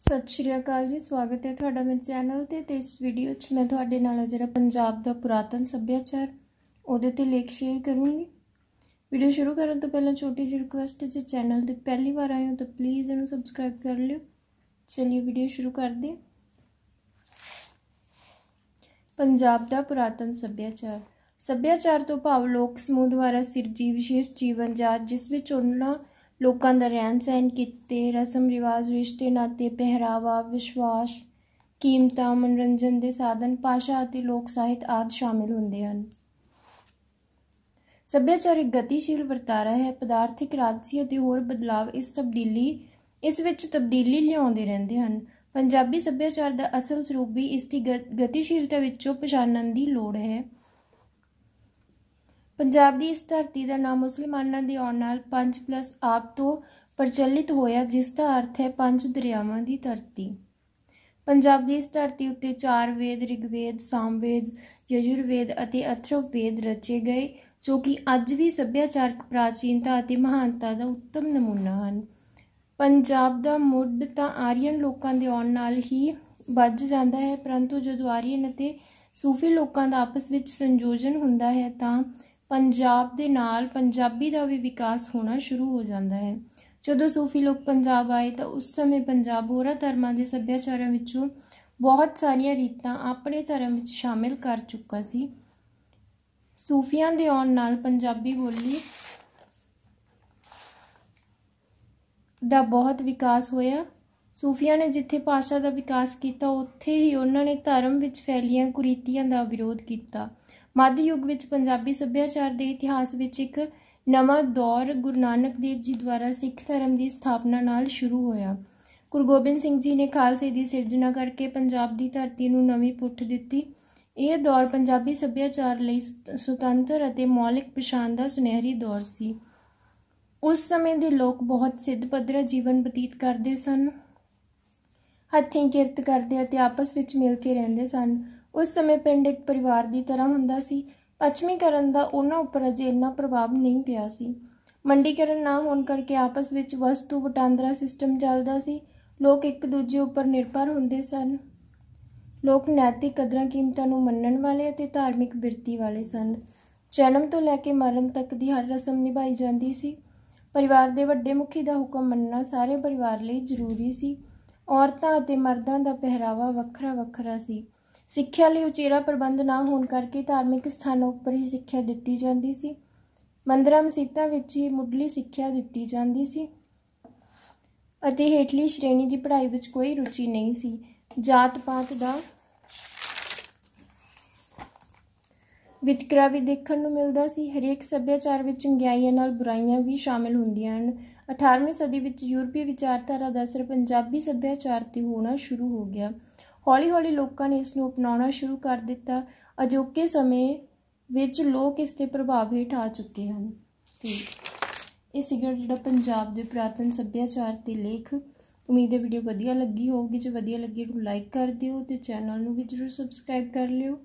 ਸਤਿ ਸ਼੍ਰੀ ਅਕਾਲ ਜੀ ਸਵਾਗਤ ਹੈ ਤੁਹਾਡਾ ਮੇਰੇ ਚੈਨਲ ਤੇ ਤੇ ਇਸ ਵੀਡੀਓ 'ਚ ਮੈਂ ਤੁਹਾਡੇ ਨਾਲ ਜਿਹੜਾ ਪੰਜਾਬ ਦਾ ਪੁਰਾਤਨ ਸੱਭਿਆਚਾਰ ਉਹਦੇ ਤੇ ਲੇਖ ਸ਼ੇਅਰ ਕਰੂੰਗੀ ਵੀਡੀਓ ਸ਼ੁਰੂ ਕਰਨ ਤੋਂ ਪਹਿਲਾਂ ਛੋਟੀ ਜਿਹੀ ਰਿਕੁਐਸਟ ਹੈ ਜੇ ਚੈਨਲ ਤੇ ਪਹਿਲੀ ਵਾਰ ਆਏ ਹੋ ਤਾਂ ਪਲੀਜ਼ ਇਹਨੂੰ ਸਬਸਕ੍ਰਾਈਬ ਕਰ ਲਿਓ ਚਲਿਓ ਵੀਡੀਓ ਸ਼ੁਰੂ ਕਰਦੇ ਹਾਂ ਪੰਜਾਬ ਦਾ ਪੁਰਾਤਨ ਸੱਭਿਆਚਾਰ ਸੱਭਿਆਚਾਰ ਤੋਂ ਭਾਵ ਲੋਕ ਸਮੂਹ ਦੁਆਰਾ ਸਿਰਜੀ ਵਿਸ਼ੇਸ਼ ਜੀਵਨ ਜਾਚ ਜਿਸ ਵਿੱਚ ਉਹਨਾਂ ਲੋਕਾਂ ਦਾ ਰਹਿਣ ਸਹਿਣ ਕਿਤੇ ਰਸਮ ਰਿਵਾਜ ਰਿਸ਼ਤੇ ਨਾਤੇ ਪਹਿਰਾਵਾ ਵਿਸ਼ਵਾਸ ਕੀਮਤਾਂ ਮਨੋਰੰਜਨ ਦੇ ਸਾਧਨ ਪਾਸ਼ਾ ਅਤੇ ਲੋਕ ਸਾਹਿਤ ਆਦਿ ਸ਼ਾਮਿਲ ਹੁੰਦੇ ਹਨ ਸੱਭਿਆਚਾਰਿਕ ਗਤੀਸ਼ੀਲ ਵਰਤਾਰਾ ਹੈ ਪਦਾਰਥਿਕ ਰਾਜਸੀ ਅਤੇ ਹੋਰ ਬਦਲਾਵ ਇਸ ਤਬਦੀਲੀ ਇਸ ਵਿੱਚ ਤਬਦੀਲੀ ਲਿਆਉਂਦੇ ਰਹਿੰਦੇ ਹਨ ਪੰਜਾਬੀ ਸੱਭਿਆਚਾਰ ਦਾ ਅਸਲ ਸਰੂਪ ਵੀ ਇਸ ਦੀ ਗਤੀਸ਼ੀਲਤਾ ਵਿੱਚੋਂ ਪਛਾਣਨ ਦੀ ਲੋੜ ਹੈ ਪੰਜਾਬ ਦੀ ਇਸ ਧਰਤੀ ਦਾ ਨਾਮ ਮੁਸਲਮਾਨਾਂ ਦੇ ਆਉਣ ਨਾਲ 5 ਪਲੱਸ ਆਪ ਤੋਂ ਪ੍ਰਚਲਿਤ ਹੋਇਆ ਜਿਸ ਦਾ ਅਰਥ ਹੈ ਪੰਜ ਦਰਿਆਵਾਂ ਦੀ ਧਰਤੀ ਪੰਜਾਬ ਦੀ ਇਸ ਧਰਤੀ ਉੱਤੇ ਚਾਰ ਵੇਦ ਰਿਗਵੇਦ ਸਾਮਵੇਦ ਯਜੁਰਵੇਦ ਅਤੇ ਅਥਰਵਵੇਦ ਰਚੇ ਗਏ ਜੋ ਕਿ ਅੱਜ ਵੀ ਸੱਭਿਆਚਾਰਕ ਪ੍ਰਾਚੀਨਤਾ ਅਤੇ ਮਹਾਨਤਾ ਦਾ ਉੱਤਮ ਨਮੂਨਾ ਹਨ ਪੰਜਾਬ ਦਾ ਮੁੱਢ ਤਾਂ ਆਰੀਅਨ ਲੋਕਾਂ ਦੇ ਆਉਣ ਨਾਲ ਹੀ ਵੱਜ ਜਾਂਦਾ ਹੈ ਪਰੰਤੂ ਜਦੋਂ ਆਰੀਅਨ ਅਤੇ ਸੂਫੀ ਲੋਕਾਂ ਦਾ ਆਪਸ ਵਿੱਚ ਸੰਯੋਜਨ ਹੁੰਦਾ ਹੈ ਤਾਂ ਪੰਜਾਬ ਦੇ ਨਾਲ ਪੰਜਾਬੀ ਦਾ ਵੀ ਵਿਕਾਸ ਹੋਣਾ ਸ਼ੁਰੂ ਹੋ ਜਾਂਦਾ ਹੈ ਜਦੋਂ ਸੂਫੀ ਲੋਕ ਪੰਜਾਬ ਆਏ ਤਾਂ ਉਸ ਸਮੇਂ ਪੰਜਾਬ ਹੋਰਾਂ ਧਰਮਾਂ ਦੇ ਸੱਭਿਆਚਾਰਾਂ ਵਿੱਚੋਂ ਬਹੁਤ ਸਾਰੀਆਂ ਰੀਤਾਂ ਆਪਣੇ ਧਰਮ ਵਿੱਚ ਸ਼ਾਮਿਲ ਕਰ ਚੁੱਕਾ ਸੀ ਸੂਫੀਆਂ ਦੇ ਆਉਣ ਨਾਲ ਪੰਜਾਬੀ ਬੋਲੀ ਦਾ ਬਹੁਤ ਵਿਕਾਸ ਹੋਇਆ ਸੂਫੀਆਂ ਨੇ ਜਿੱਥੇ ਭਾਸ਼ਾ ਦਾ ਵਿਕਾਸ ਕੀਤਾ ਉੱਥੇ ਹੀ ਉਹਨਾਂ ਨੇ ਧਰਮ ਵਿੱਚ ਫੈਲੀਆਂ ਕੁਰੀਤੀਆਂ ਦਾ ਵਿਰੋਧ ਕੀਤਾ ਮੱਧ ਯੁੱਗ ਵਿੱਚ ਪੰਜਾਬੀ ਸੱਭਿਆਚਾਰ ਦੇ ਇਤਿਹਾਸ ਵਿੱਚ ਇੱਕ ਨਵਾਂ ਦੌਰ ਗੁਰੂ ਨਾਨਕ ਦੇਵ ਜੀ ਦੁਆਰਾ ਸਿੱਖ ਧਰਮ ਦੀ ਸਥਾਪਨਾ ਨਾਲ ਸ਼ੁਰੂ ਹੋਇਆ ਗੁਰੂ ਗੋਬਿੰਦ ਸਿੰਘ ਜੀ ਨੇ ਖਾਲਸੇ ਦੀ ਸਿਰਜਣਾ ਕਰਕੇ ਪੰਜਾਬ ਦੀ ਧਰਤੀ ਨੂੰ ਨਵੀਂ ਪੁੱਠ ਦਿੱਤੀ ਇਹ ਦੌਰ ਪੰਜਾਬੀ ਸੱਭਿਆਚਾਰ ਲਈ ਸੁਤੰਤਰ ਅਤੇ ਮੌਲਿਕ ਪਛਾਣ ਦਾ ਸੁਨਹਿਰੀ ਦੌਰ ਸੀ ਉਸ ਸਮੇਂ ਦੇ ਲੋਕ ਬਹੁਤ ਸਿੱਧ ਪੱਧਰਾ ਜੀਵਨ ਬਤੀਤ ਕਰਦੇ ਸਨ ਹੱਥੀਂ ਕਿਰਤ ਕਰਦੇ ਅਤੇ ਆਪਸ ਵਿੱਚ ਮਿਲ ਕੇ ਰਹਿੰਦੇ ਸਨ ਉਸ ਸਮੇਂ ਪਿੰਡ ਇੱਕ ਪਰਿਵਾਰ ਦੀ ਤਰ੍ਹਾਂ ਹੁੰਦਾ ਸੀ ਪੱਛਮੀਕਰਨ ਦਾ ਉਹਨਾਂ ਉੱਪਰ ਅਜੇ ਇੰਨਾ ਪ੍ਰਭਾਵ ਨਹੀਂ ਪਿਆ ਸੀ ਮੰਡੀਕਰਨ ਨਾ ਹੋਣ ਕਰਕੇ ਆਪਸ ਵਿੱਚ ਵਸਤੂ ਵਟਾਂਦਰਾ ਸਿਸਟਮ ਚੱਲਦਾ ਸੀ ਲੋਕ ਇੱਕ ਦੂਜੇ ਉੱਪਰ ਨਿਰਭਰ ਹੁੰਦੇ ਸਨ ਲੋਕ ਨੈਤਿਕ ਕਦਰਾਂ ਕੀਮਤਾਂ ਨੂੰ ਮੰਨਣ ਵਾਲੇ ਅਤੇ ਧਾਰਮਿਕ ਬਿਰਤੀ ਵਾਲੇ ਸਨ ਜਨਮ ਤੋਂ ਲੈ ਕੇ ਮਰਨ ਤੱਕ ਦੀ ਹਰ ਰਸਮ ਨਿਭਾਈ ਜਾਂਦੀ ਸੀ ਪਰਿਵਾਰ ਦੇ ਵੱਡੇ ਮੁਖੀ ਦਾ ਹੁਕਮ ਮੰਨਣਾ ਸਾਰੇ ਪਰਿਵਾਰ ਲਈ ਜ਼ਰੂਰੀ ਸੀ ਔਰਤਾਂ ਅਤੇ ਮਰਦਾਂ ਦਾ ਪਹਿਰਾਵਾ ਵੱਖਰਾ ਵੱਖਰਾ ਸੀ ਸਿੱਖਿਆ ਲਈ ਉਚੇਰਾ ਪ੍ਰਬੰਧ ਨਾ ਹੋਣ ਕਰਕੇ ਧਾਰਮਿਕ ਸਥਾਨਾਂ ਉੱਪਰ ਹੀ ਸਿੱਖਿਆ ਦਿੱਤੀ ਜਾਂਦੀ ਸੀ ਮੰਦਰਾਂ ਮਸੀਤਾਂ ਵਿੱਚ ਹੀ ਮੁੱਢਲੀ ਸਿੱਖਿਆ ਦਿੱਤੀ ਜਾਂਦੀ ਸੀ ਅਤੇ ਹੇਠਲੀ ਸ਼੍ਰੇਣੀ ਦੀ ਪੜ੍ਹਾਈ ਵਿੱਚ ਕੋਈ ਰੁਚੀ ਨਹੀਂ ਸੀ ਜਾਤ-ਪਾਤ ਦਾ ਵਿਤਕਰਾ ਵੀ ਦੇਖਣ ਨੂੰ ਮਿਲਦਾ ਸੀ ਹਰੇਕ ਸੱਭਿਆਚਾਰ ਵਿੱਚ ਚੰਗਿਆਈਆਂ ਨਾਲ ਬੁਰਾਈਆਂ ਵੀ ਸ਼ਾਮਿਲ ਹੁੰਦੀਆਂ ਹਨ 18ਵੀਂ ਸਦੀ ਵਿੱਚ ਯੂਰਪੀ ਵਿਚਾਰਧਾਰਾ ਦਾ ਅਸਰ ਪੰਜਾਬੀ ਸੱਭਿਆਚਾਰ ਤੇ ਹੋਣਾ ਸ਼ੁਰੂ ਹੋ ਗਿਆ ਹੌਲੀ-ਹੌਲੀ ਲੋਕਾਂ ਨੇ ਇਸ ਨੂੰ ਅਪਣਾਉਣਾ ਸ਼ੁਰੂ ਕਰ ਦਿੱਤਾ ਅਜੋਕੇ ਸਮੇਂ ਵਿੱਚ ਲੋਕ ਇਸ ਦੇ ਪ੍ਰਭਾਵ ਹੇਠ ਆ ਚੁੱਕੇ ਹਨ ਤੇ ਇਹ ਸੀਗਾ ਜਿਹੜਾ ਪੰਜਾਬ ਦੇ ਪ੍ਰਾਤਨ ਸੱਭਿਆਚਾਰ ਤੇ ਲੇਖ ਉਮੀਦ ਹੈ ਵੀਡੀਓ ਵਧੀਆ ਲੱਗੀ ਹੋਊਗੀ ਜੇ ਵਧੀਆ ਲੱਗੀ ਤਾਂ ਲਾਈਕ ਕਰ ਦਿਓ ਤੇ ਚੈਨਲ ਨੂੰ ਵੀ ਜਰੂਰ ਸਬਸਕ੍ਰਾਈਬ ਕਰ ਲਿਓ